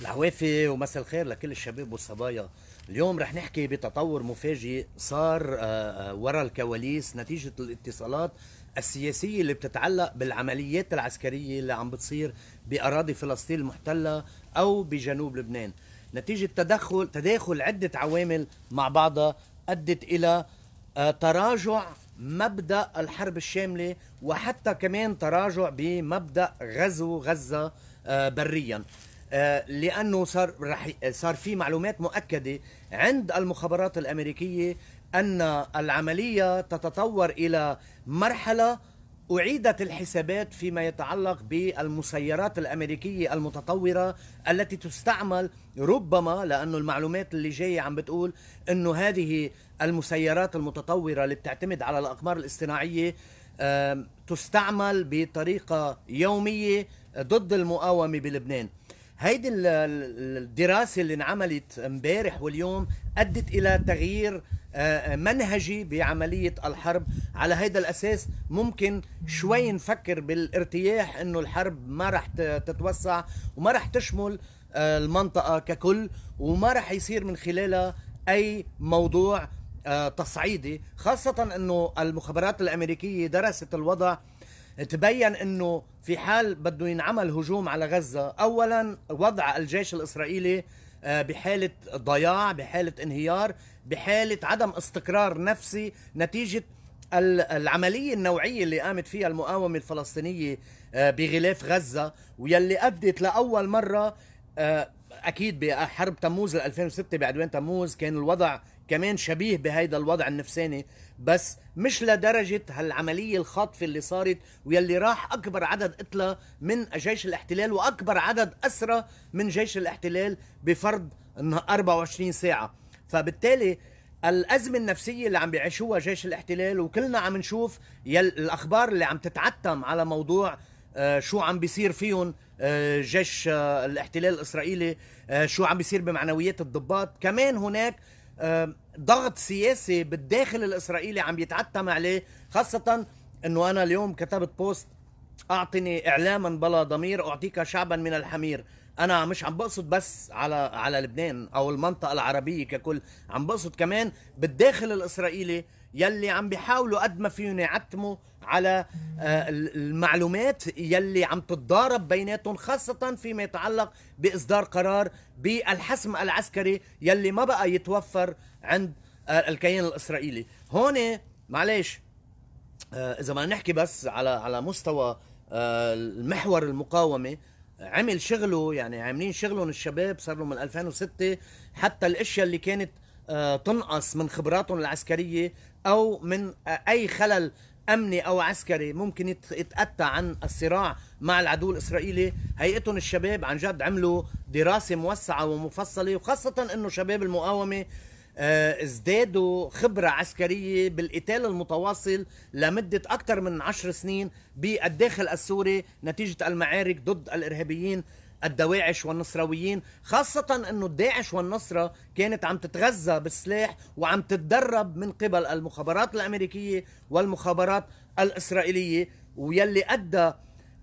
العوافي ومساء الخير لكل الشباب والصبايا اليوم رح نحكي بتطور مفاجئ صار آه، آه، وراء الكواليس نتيجة الاتصالات السياسية اللي بتتعلق بالعمليات العسكرية اللي عم بتصير بأراضي فلسطين المحتلة أو بجنوب لبنان نتيجة تدخل تداخل عدة عوامل مع بعضها أدت إلى آه، تراجع مبدأ الحرب الشاملة وحتى كمان تراجع بمبدأ غزو غزة بريا آه، لانه صار رح صار في معلومات مؤكده عند المخابرات الامريكيه ان العمليه تتطور الى مرحله أعيدت الحسابات فيما يتعلق بالمسيرات الأمريكية المتطورة التي تستعمل ربما لأن المعلومات اللي جاية عم بتقول أنه هذه المسيرات المتطورة اللي بتعتمد على الأقمار الاصطناعية تستعمل بطريقة يومية ضد المقاومة بلبنان هيدي الدراسة اللي انعملت امبارح واليوم أدت إلى تغيير آه، آه، منهجي بعملية الحرب على هذا الأساس ممكن شوي نفكر بالارتياح أنه الحرب ما رح تتوسع وما رح تشمل آه، المنطقة ككل وما رح يصير من خلالها أي موضوع تصعيدي خاصة أنه المخابرات الأمريكية درست الوضع تبين انه في حال بده ينعمل هجوم على غزه اولا وضع الجيش الاسرائيلي آه، بحالة ضياع بحالة انهيار بحالة عدم استقرار نفسي نتيجة العملية النوعية اللي قامت فيها المقاومة الفلسطينية آه، بغلاف غزة واللي أدت لأول مرة آه، أكيد بحرب تموز 2006 بعدوان تموز كان الوضع كمان شبيه بهيدا الوضع النفساني بس مش لدرجة هالعملية الخاطفة اللي صارت ويلي راح أكبر عدد قتلى من جيش الاحتلال وأكبر عدد أسرى من جيش الاحتلال بفرض 24 ساعة فبالتالي الأزمة النفسية اللي عم بيعيشوها جيش الاحتلال وكلنا عم نشوف الأخبار اللي عم تتعتم على موضوع آه، شو عم بيصير فيهم آه، جيش آه، الاحتلال الإسرائيلي شو عم بيصير بمعنويات الضباط كمان هناك ضغط سياسي بالداخل الاسرائيلي عم يتعتم عليه خاصه انه انا اليوم كتبت بوست اعطني اعلاما بلا ضمير اعطيك شعبا من الحمير انا مش عم بقصد بس على على لبنان او المنطقه العربيه ككل عم بقصد كمان بالداخل الاسرائيلي يلي عم بيحاولوا قد ما فيهم يعتموا على آه، المعلومات يلي عم تتضارب بيناتهم خاصة فيما يتعلق بإصدار قرار بالحسم العسكري يلي ما بقى يتوفر عند آه، الكيان الإسرائيلي هون معلش آه، إذا ما نحكي بس على على مستوى المحور المقاومة عمل شغله يعني عاملين شغلهم الشباب صار لهم من 2006 حتى الاشياء اللي كانت آه، تنقص من خبراتهم العسكريه او من آه، اي خلل امني او عسكري ممكن يتأتى عن الصراع مع العدو الاسرائيلي هيئتهم الشباب عن جد عملوا دراسه موسعه ومفصله وخاصه انه شباب المقاومه آه، ازدادوا خبرة عسكرية بالقتال المتواصل لمدة أكثر من عشر سنين بالداخل السوري نتيجة المعارك ضد الإرهابيين الدواعش والنصراويين خاصة أنه الداعش والنصرة كانت عم تتغذى بالسلاح وعم تتدرب من قبل المخابرات الأمريكية والمخابرات الإسرائيلية ويلي أدى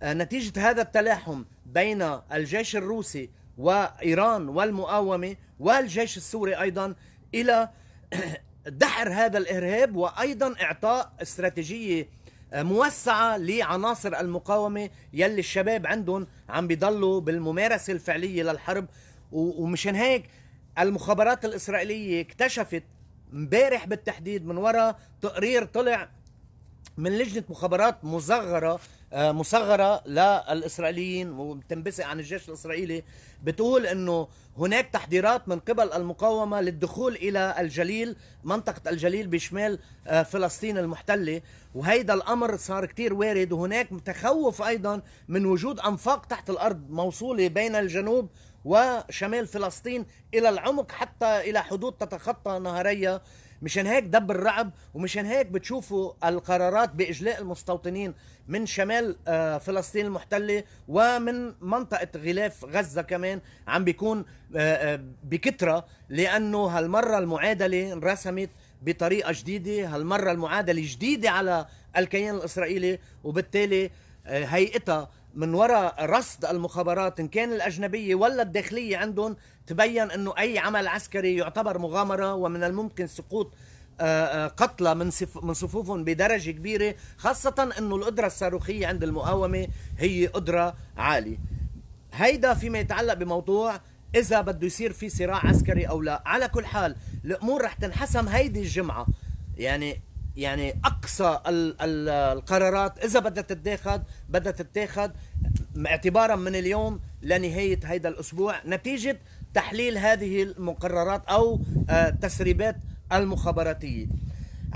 آه، نتيجة هذا التلاحم بين الجيش الروسي وإيران والمقاومة والجيش السوري أيضا إلى دحر هذا الإرهاب وأيضا إعطاء استراتيجية آه، موسعة لعناصر المقاومة يلي الشباب عندهم عم بيضلوا بالممارسة الفعلية للحرب ومشان هيك المخابرات الإسرائيلية اكتشفت امبارح بالتحديد من وراء تقرير طلع من لجنة مخابرات مصغرة آه، مصغره للاسرائيليين وبتنبثق عن الجيش الاسرائيلي بتقول انه هناك تحضيرات من قبل المقاومه للدخول الى الجليل منطقه الجليل بشمال آه، فلسطين المحتله وهيدا الامر صار كتير وارد وهناك تخوف ايضا من وجود انفاق تحت الارض موصوله بين الجنوب وشمال فلسطين الى العمق حتى الى حدود تتخطى نهريه مشان هيك دب الرعب ومشان هيك بتشوفوا القرارات باجلاء المستوطنين من شمال آه، فلسطين المحتله ومن منطقه غلاف غزه كمان عم بيكون آه، آه، بكثره لانه هالمره المعادله انرسمت بطريقه جديده هالمره المعادله جديده على الكيان الاسرائيلي وبالتالي هيئتها من وراء رصد المخابرات ان كان الاجنبيه ولا الداخليه عندهم تبين انه اي عمل عسكري يعتبر مغامره ومن الممكن سقوط آه، آه، قتلى من من صفوفهم بدرجه كبيره خاصه انه القدره الصاروخيه عند المقاومه هي قدره عاليه هيدا فيما يتعلق بموضوع اذا بده يصير في صراع عسكري او لا على كل حال الامور رح تنحسم هيدي الجمعه يعني يعني اقصى القرارات اذا بدها تتاخذ بدها تتاخذ اعتبارا من اليوم لنهايه هذا الاسبوع نتيجه تحليل هذه المقررات او التسريبات آه، المخابراتيه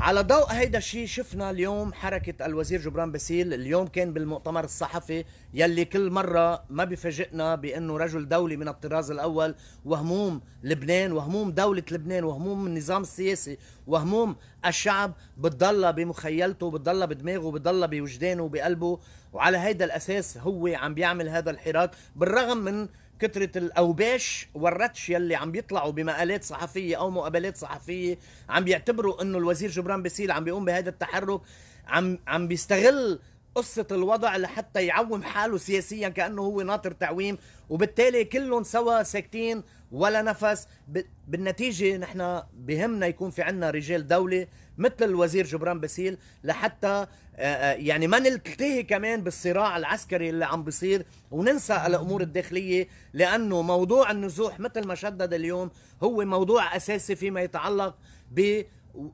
على ضوء هيدا الشيء شفنا اليوم حركة الوزير جبران باسيل اليوم كان بالمؤتمر الصحفي يلي كل مرة ما بيفاجئنا بأنه رجل دولي من الطراز الأول وهموم لبنان وهموم دولة لبنان وهموم النظام السياسي وهموم الشعب بتضلها بمخيلته بتضل بدماغه بتضل بوجدانه وبقلبه وعلى هيدا الأساس هو عم بيعمل هذا الحراك بالرغم من كثرة الأوباش والرتش يلي عم بيطلعوا بمقالات صحفية أو مقابلات صحفية عم بيعتبروا أنه الوزير جبران باسيل عم بيقوم بهذا التحرك عم عم بيستغل قصة الوضع لحتى يعوم حاله سياسيا كأنه هو ناطر تعويم وبالتالي كلهم سوا ساكتين ولا نفس بالنتيجه نحن بهمنا يكون في عندنا رجال دوله مثل الوزير جبران باسيل لحتى آه، آه، يعني ما نلتهي كمان بالصراع العسكري اللي عم بيصير وننسى الامور الداخليه لانه موضوع النزوح مثل ما شدد اليوم هو موضوع اساسي فيما يتعلق ب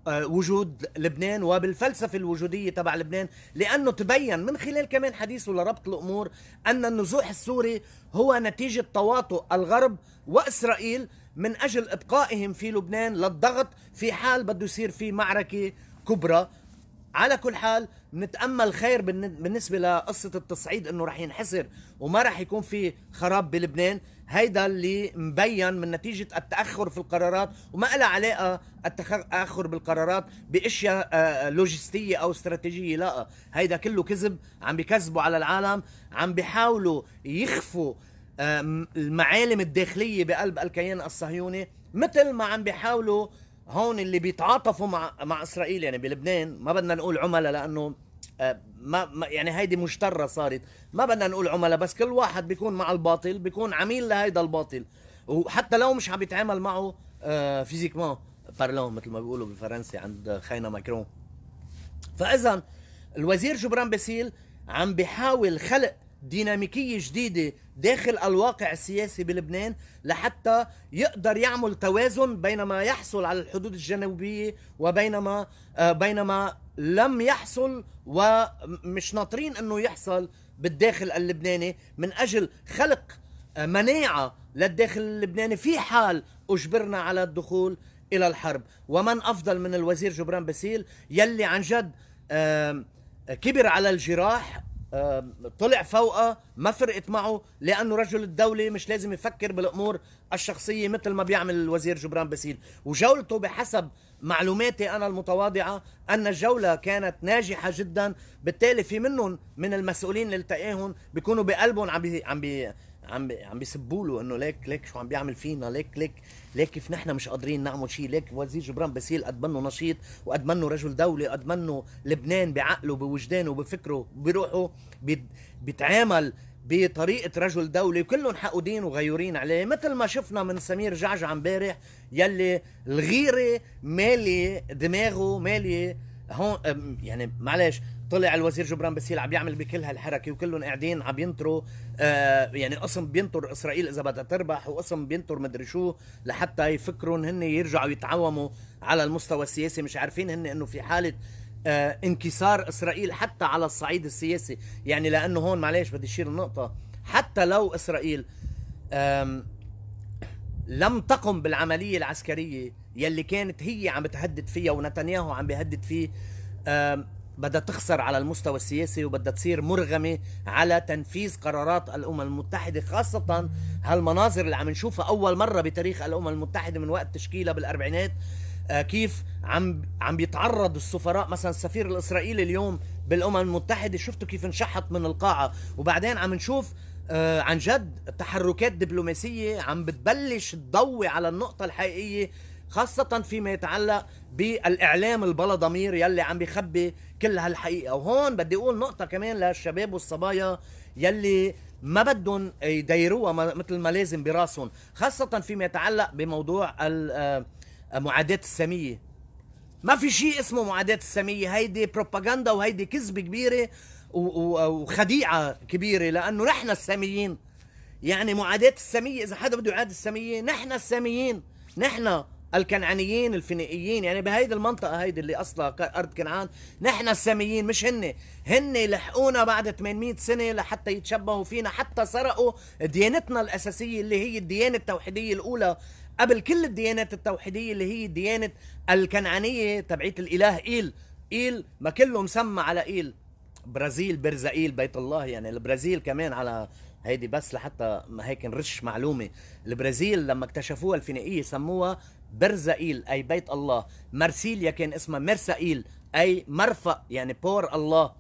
وجود لبنان وبالفلسفة الوجودية تبع لبنان لأنه تبين من خلال كمان حديثه لربط الأمور أن النزوح السوري هو نتيجة تواطؤ الغرب وإسرائيل من أجل إبقائهم في لبنان للضغط في حال بده يصير في معركة كبرى على كل حال نتامل خير بالنسبه لقصه التصعيد انه رح ينحسر وما رح يكون في خراب بلبنان هيدا اللي مبين من نتيجه التاخر في القرارات وما لها علاقه التاخر بالقرارات باشياء آه، آه، لوجستيه او استراتيجيه لا هيدا كله كذب عم بيكذبوا على العالم عم بيحاولوا يخفوا آه، المعالم الداخليه بقلب الكيان الصهيوني مثل ما عم بيحاولوا هون اللي بيتعاطفوا مع مع اسرائيل يعني بلبنان ما بدنا نقول عملاء لانه آه، ما يعني هيدي مشترة صارت ما بدنا نقول عملاء بس كل واحد بيكون مع الباطل بيكون عميل لهيدا الباطل وحتى لو مش عم يتعامل معه آه، فيزيكمان بارلون مثل ما بيقولوا بالفرنسي عند خينا ماكرون فاذا الوزير جبران باسيل عم بيحاول خلق ديناميكية جديدة داخل الواقع السياسي بلبنان لحتى يقدر يعمل توازن بين ما يحصل على الحدود الجنوبية وبينما آه، بينما لم يحصل ومش ناطرين انه يحصل بالداخل اللبناني من اجل خلق آه، مناعة للداخل اللبناني في حال اجبرنا على الدخول الى الحرب ومن افضل من الوزير جبران باسيل يلي عن جد كبر على الجراح طلع فوقه ما فرقت معه لانه رجل الدوله مش لازم يفكر بالامور الشخصيه مثل ما بيعمل الوزير جبران باسيل وجولته بحسب معلوماتي انا المتواضعه ان الجوله كانت ناجحه جدا بالتالي في منهم من المسؤولين اللي التقيهم بيكونوا بقلبهم عم بي عم بي عم عم بيسبوا له انه ليك ليك شو عم بيعمل فينا ليك ليك ليك كيف نحن مش قادرين نعمل شيء ليك وزير جبران باسيل قد منه نشيط وقد منه رجل دوله قد منه لبنان بعقله بوجدانه بفكره بروحه بيتعامل بطريقه رجل دوله كلهم حقودين وغيورين عليه مثل ما شفنا من سمير جعجع امبارح يلي الغيره مالي دماغه ماليه هون يعني معلش طلع الوزير جبران باسيل عم يعمل بكل هالحركه وكلهم قاعدين عم ينطروا آه، يعني قسم بينطر اسرائيل اذا بدها تربح وقسم بينطر مدري شو لحتى يفكرون هن يرجعوا يتعوموا على المستوى السياسي مش عارفين هن انه في حاله آه انكسار اسرائيل حتى على الصعيد السياسي يعني لانه هون معلش بدي اشير النقطه حتى لو اسرائيل لم تقم بالعمليه العسكريه يلي كانت هي عم بتهدد فيها ونتنياهو عم بيهدد فيه بدها تخسر على المستوى السياسي وبدها تصير مرغمة على تنفيذ قرارات الأمم المتحدة خاصة هالمناظر اللي عم نشوفها أول مرة بتاريخ الأمم المتحدة من وقت تشكيلها بالأربعينات آه، كيف عم عم بيتعرض السفراء مثلا السفير الإسرائيلي اليوم بالأمم المتحدة شفتوا كيف انشحط من القاعة وبعدين عم نشوف آه، عن جد تحركات دبلوماسية عم بتبلش تضوي على النقطة الحقيقية خاصة فيما يتعلق بالإعلام البلضمير يلي عم بيخبي كل هالحقيقة وهون بدي أقول نقطة كمان للشباب والصبايا يلي ما بدهم يديروها مثل ما لازم براسهم خاصة فيما يتعلق بموضوع آه، معاداة السامية ما في شيء اسمه معاداة السامية هيدي بروباغندا وهيدي كذبة كبيرة وخديعة كبيرة لأنه نحن الساميين يعني معاداة السامية إذا حدا بده يعاد السامية نحن الساميين نحن الكنعانيين الفينيقيين يعني بهيدي المنطقة هيدي اللي أصلها أرض كنعان نحن الساميين مش هن هن لحقونا بعد 800 سنة لحتى يتشبهوا فينا حتى سرقوا ديانتنا الأساسية اللي هي الديانة التوحيدية الأولى قبل كل الديانات التوحيدية اللي هي ديانة الكنعانية تبعيت الإله إيل إيل ما كله مسمى على إيل برازيل برزائيل بيت الله يعني البرازيل كمان على هيدي بس لحتى ما هيك نرش معلومة البرازيل لما اكتشفوها الفينيقية سموها برزائيل أي بيت الله مرسيليا كان اسمها مرسائيل أي مرفأ يعني بور الله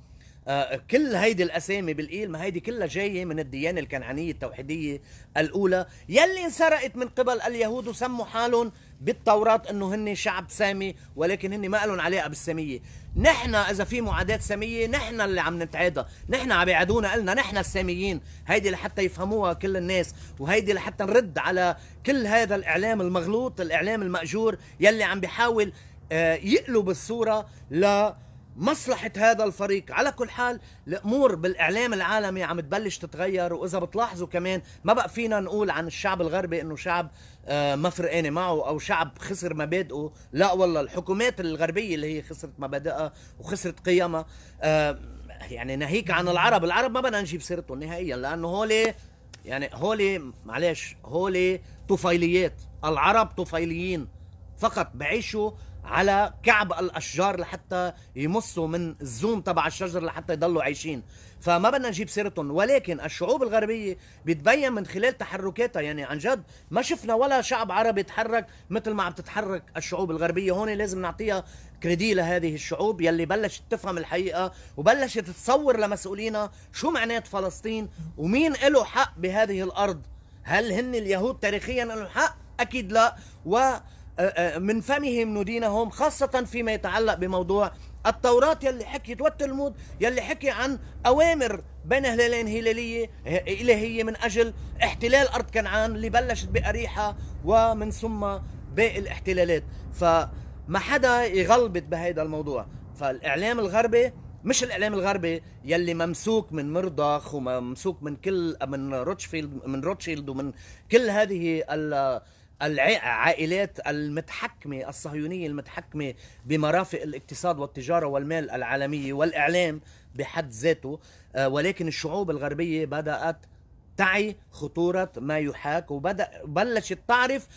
آه، كل هيدي الاسامي بالقيل ما هيدي كلها جايه من الديانه الكنعانيه التوحيديه الاولى يلي انسرقت من قبل اليهود وسموا حالهم بالتوراة انه هن شعب سامي ولكن هن ما لهم علاقه بالساميه، نحن اذا في معاداة ساميه نحن اللي عم نتعادى، نحن عم يعادونا النا نحن الساميين، هيدي لحتى يفهموها كل الناس وهيدي لحتى نرد على كل هذا الاعلام المغلوط، الاعلام المأجور يلي عم بيحاول آه، يقلب الصوره ل مصلحة هذا الفريق على كل حال الأمور بالإعلام العالمي عم تبلش تتغير وإذا بتلاحظوا كمان ما بقى فينا نقول عن الشعب الغربي إنه شعب آه، ما فرقانة معه أو شعب خسر مبادئه لا والله الحكومات الغربية اللي هي خسرت مبادئها وخسرت قيمها آه، يعني ناهيك عن العرب العرب ما بدنا نجيب سيرتهم نهائيا لأنه هولي يعني هولي معلش هولي طفيليات العرب طفيليين فقط بعيشوا على كعب الاشجار لحتى يمصوا من الزوم تبع الشجر لحتى يضلوا عايشين فما بدنا نجيب سيرتهم ولكن الشعوب الغربيه بتبين من خلال تحركاتها يعني عن جد ما شفنا ولا شعب عربي تحرك مثل ما عم تتحرك الشعوب الغربيه هون لازم نعطيها كريدي لهذه الشعوب يلي بلشت تفهم الحقيقه وبلشت تصور لمسؤولينا شو معنات فلسطين ومين له حق بهذه الارض هل هن اليهود تاريخيا لهم حق اكيد لا و أه، أه، من فمهم ندينهم خاصة فيما يتعلق بموضوع التوراة يلي حكيت والتلمود يلي حكي عن أوامر بين هلالين هلالية إلهية من أجل احتلال أرض كنعان اللي بلشت بأريحة ومن ثم باقي الاحتلالات فما حدا يغلبط بهيدا الموضوع فالإعلام الغربي مش الاعلام الغربي يلي ممسوك من مرضخ وممسوك من كل من روتشفيلد من روتشيلد ومن كل هذه العائلات المتحكمة الصهيونية المتحكمة بمرافق الاقتصاد والتجارة والمال العالمية والإعلام بحد ذاته آه، ولكن الشعوب الغربية بدأت تعي خطورة ما يحاك وبدأ بلشت تعرف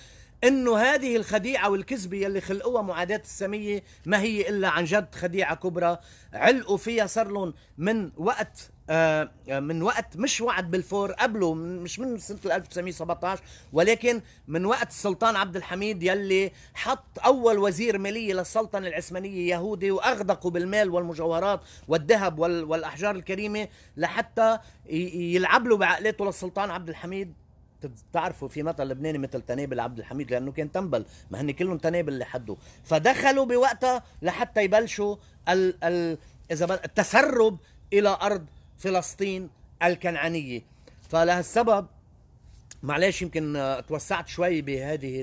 انه هذه الخديعه والكذبه يلي خلقوها معاداه الساميه ما هي الا عن جد خديعه كبرى علقوا فيها صار لهم من وقت آه، آه، من وقت مش وعد بالفور قبله مش من سنه 1917 ولكن من وقت السلطان عبد الحميد يلي حط اول وزير ماليه للسلطنه العثمانيه يهودي واغدقوا بالمال والمجوهرات والذهب والاحجار الكريمه لحتى يلعب له بعقلته للسلطان عبد الحميد بتعرفوا في مثل لبناني مثل تنابل عبد الحميد لانه كان تنبل ما هن كلهم تنابل اللي حدوا فدخلوا بوقتها لحتى يبلشوا ال ال اذا التسرب الى ارض فلسطين الكنعانيه فلهالسبب معلش يمكن آه، توسعت شوي بهذه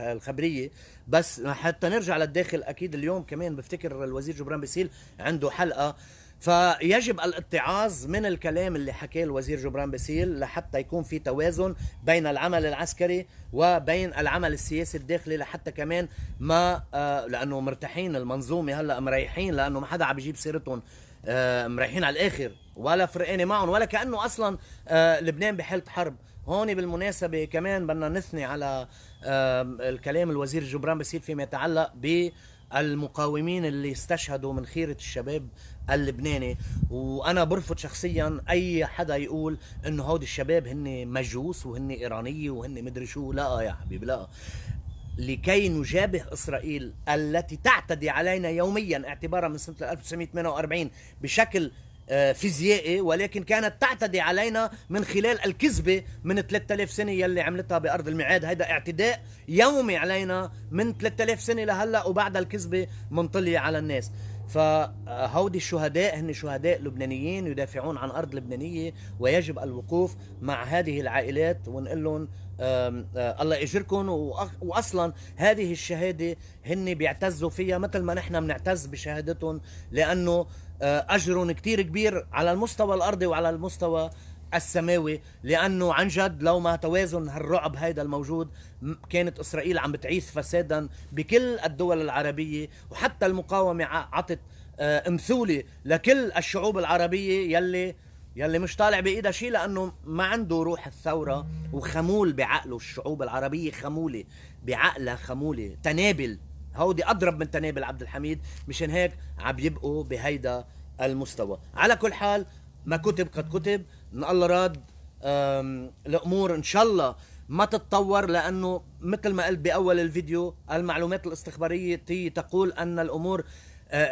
الخبريه بس حتى نرجع للداخل اكيد اليوم كمان بفتكر الوزير جبران بسيل عنده حلقه فيجب الاتعاظ من الكلام اللي حكاه الوزير جبران باسيل لحتى يكون في توازن بين العمل العسكري وبين العمل السياسي الداخلي لحتى كمان ما آه، لانه مرتاحين المنظومه هلا مريحين لانه ما حدا عم بيجيب سيرتهم آه، مريحين على الاخر ولا فرقانه معهم ولا كانه اصلا آه، لبنان بحاله حرب هون بالمناسبة كمان بدنا نثني على الكلام الوزير جبران باسيل فيما يتعلق بالمقاومين اللي استشهدوا من خيرة الشباب اللبناني وانا برفض شخصيا اي حدا يقول انه هودي الشباب هن مجوس وهن ايرانيه وهن مدري شو لا يا حبيبي لا لكي نجابه اسرائيل التي تعتدي علينا يوميا اعتبارا من سنه 1948 بشكل آه، فيزيائي ولكن كانت تعتدي علينا من خلال الكذبة من 3000 سنة يلي عملتها بأرض الميعاد هيدا اعتداء يومي علينا من 3000 سنة لهلأ وبعد الكذبة منطلية على الناس فهودي الشهداء هن شهداء لبنانيين يدافعون عن أرض لبنانية ويجب الوقوف مع هذه العائلات ونقول لهم آه، الله يأجركم وأصلا هذه الشهادة هن بيعتزوا فيها مثل ما نحن بنعتز بشهادتهم لأنه آه، اجرهم كتير كبير على المستوى الأرضي وعلى المستوى السماوي لانه عن جد لو ما توازن هالرعب هيدا الموجود كانت اسرائيل عم بتعيش فسادا بكل الدول العربيه وحتى المقاومه عطت آه، امثوله لكل الشعوب العربيه يلي يلي مش طالع بايدها شيء لانه ما عنده روح الثوره وخمول بعقله الشعوب العربيه خموله بعقلها خموله تنابل هودي اضرب من تنابل عبد الحميد مشان هيك عم يبقوا بهيدا المستوى على كل حال ما كتب قد كتب ان الله راد الامور ان شاء الله ما تتطور لانه مثل ما قلت باول الفيديو المعلومات الاستخباريه تقول ان الامور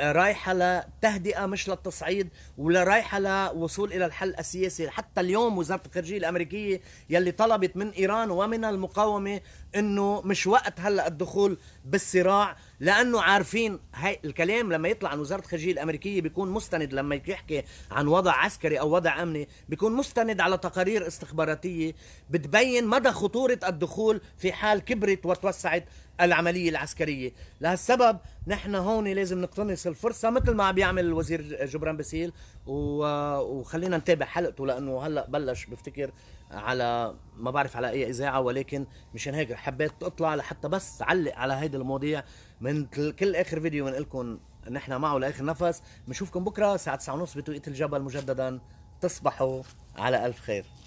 رايحه لتهدئه مش للتصعيد ولا رايحه لوصول الى الحل السياسي حتى اليوم وزاره الخارجيه الامريكيه يلي طلبت من ايران ومن المقاومه انه مش وقت هلا الدخول بالصراع لانه عارفين هاي الكلام لما يطلع عن وزاره الخارجيه الامريكيه بيكون مستند لما يحكي عن وضع عسكري او وضع امني بيكون مستند على تقارير استخباراتيه بتبين مدى خطوره الدخول في حال كبرت وتوسعت العمليه العسكريه لهالسبب نحن هون لازم نقتنص الفرصه مثل ما عم بيعمل الوزير جبران باسيل وخلينا نتابع حلقته لانه هلا بلش بفتكر على ما بعرف على اي اذاعه ولكن مشان هيك حبيت اطلع لحتى بس علق على هيدي المواضيع من كل اخر فيديو بنقول لكم نحن معه لاخر نفس بنشوفكم بكره الساعه 9:30 بتوقيت الجبل مجددا تصبحوا على الف خير